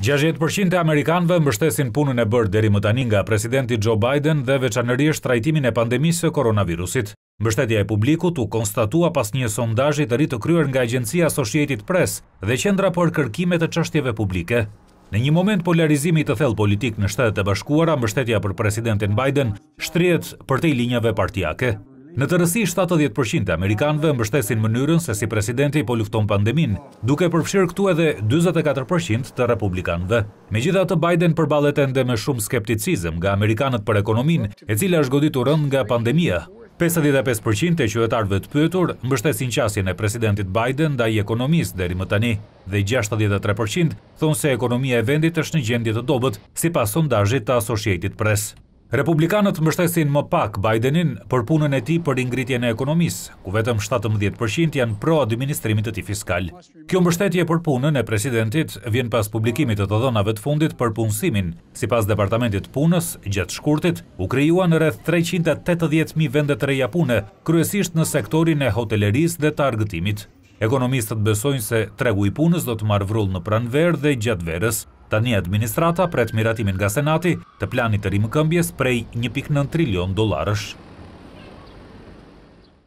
60% e Amerikanëve mbështesin punën e bërë deri më tani nga presidenti Joe Biden dhe veçanërisht trajtimin e pandemisë së koronavirusit. Mbështetja e publikut u konstatua pas një sondazhi të rritë të kryer nga agjencia Associated Press dhe qendra për kërkime të çështjeve publike. Në një moment polarizimi të thellë politik në Shtetet e Bashkuara, mbështetja për presidentin Biden shtrihet përtej linjave partijake. Në të rësi, 70% Amerikanëve mbështesin mënyrën se si presidenti po lufton pandemin, duke përfshirë këtu edhe 24% të republikanëve. Me gjitha të Biden përbalet ende me shumë skepticizm nga Amerikanët për ekonomin, e cilë është goditurën nga pandemia. 55% e qëhetarëve të pëtur mbështesin qasjen e presidentit Biden da i ekonomisë dheri më tani, dhe 63% thonë se ekonomia e vendit është në gjendje të dobet, si pas sondajit të asosjetit presë. Republikanët mbështesin më pak Bidenin për punën e ti për ingritje e ekonomisë, ku vetëm 17% janë pro administrimit të ti fiskal. Kjo mbështetje për punën e presidentit vjen pas publikimit të të dhonave të fundit për punësimin. Si pas Departamentit punës, gjatë shkurtit, u krijuan rreth 380.000 vendet reja pune, kryesisht në sektorin e hoteleris dhe targëtimit. Ekonomistët besojnë se tregu i punës do të marrë vrull në pranverë dhe gjatë verës, Ta një administrata pret miratimin nga senati të planit të rimë këmbjes prej 1.9 trilion dolarësh.